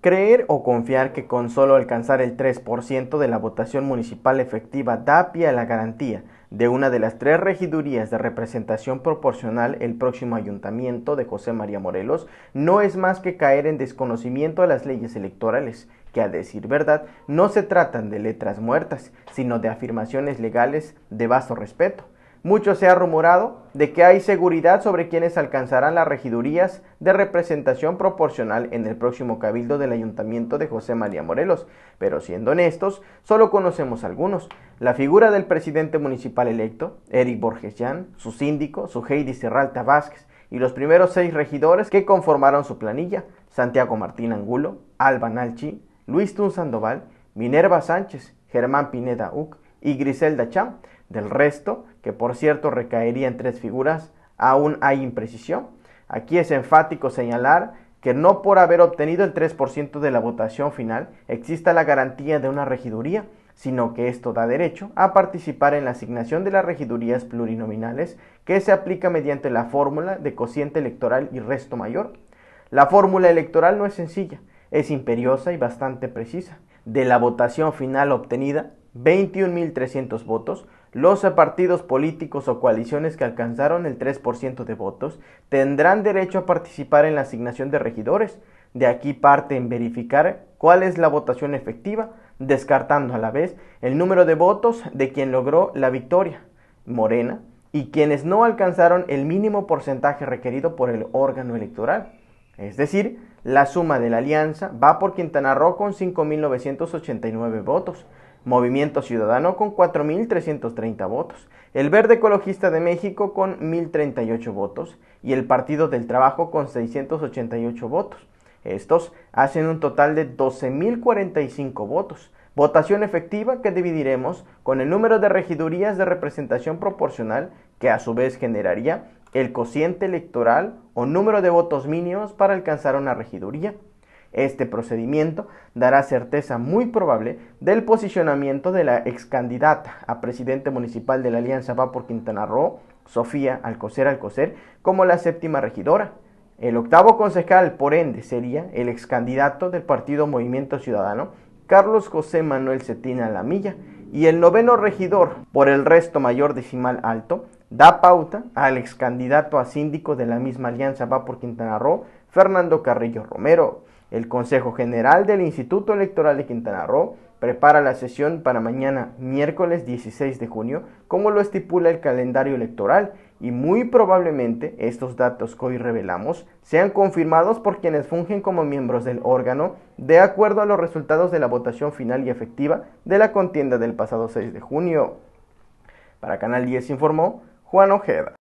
Creer o confiar que con solo alcanzar el 3% de la votación municipal efectiva da pie a la garantía de una de las tres regidurías de representación proporcional el próximo ayuntamiento de José María Morelos no es más que caer en desconocimiento a las leyes electorales, que a decir verdad no se tratan de letras muertas, sino de afirmaciones legales de vasto respeto. Mucho se ha rumorado de que hay seguridad sobre quienes alcanzarán las regidurías de representación proporcional en el próximo cabildo del ayuntamiento de José María Morelos, pero siendo honestos, solo conocemos algunos. La figura del presidente municipal electo, Eric yan su síndico, su Heidi Serralta Vázquez, y los primeros seis regidores que conformaron su planilla, Santiago Martín Angulo, Alba Nalchi, Luis Tun Sandoval, Minerva Sánchez, Germán Pineda Uc y Griselda Cham, del resto, que por cierto recaería en tres figuras, aún hay imprecisión. Aquí es enfático señalar que no por haber obtenido el 3% de la votación final exista la garantía de una regiduría, sino que esto da derecho a participar en la asignación de las regidurías plurinominales que se aplica mediante la fórmula de cociente electoral y resto mayor. La fórmula electoral no es sencilla, es imperiosa y bastante precisa. De la votación final obtenida, 21.300 votos, los partidos políticos o coaliciones que alcanzaron el 3% de votos tendrán derecho a participar en la asignación de regidores. De aquí parte en verificar cuál es la votación efectiva, descartando a la vez el número de votos de quien logró la victoria, Morena, y quienes no alcanzaron el mínimo porcentaje requerido por el órgano electoral. Es decir, la suma de la alianza va por Quintana Roo con 5.989 votos, Movimiento Ciudadano con 4.330 votos, el Verde Ecologista de México con 1.038 votos y el Partido del Trabajo con 688 votos. Estos hacen un total de 12.045 votos. Votación efectiva que dividiremos con el número de regidurías de representación proporcional que a su vez generaría el cociente electoral o número de votos mínimos para alcanzar una regiduría. Este procedimiento dará certeza muy probable del posicionamiento de la ex candidata a presidente municipal de la Alianza Va por Quintana Roo, Sofía Alcocer Alcocer, como la séptima regidora. El octavo concejal, por ende, sería el ex candidato del partido Movimiento Ciudadano, Carlos José Manuel Cetina Lamilla, y el noveno regidor, por el resto mayor decimal alto, da pauta al ex candidato a síndico de la misma alianza Va por Quintana Roo, Fernando Carrillo Romero. El Consejo General del Instituto Electoral de Quintana Roo prepara la sesión para mañana, miércoles 16 de junio, como lo estipula el calendario electoral, y muy probablemente estos datos que hoy revelamos sean confirmados por quienes fungen como miembros del órgano, de acuerdo a los resultados de la votación final y efectiva de la contienda del pasado 6 de junio. Para Canal 10 informó Juan Ojeda.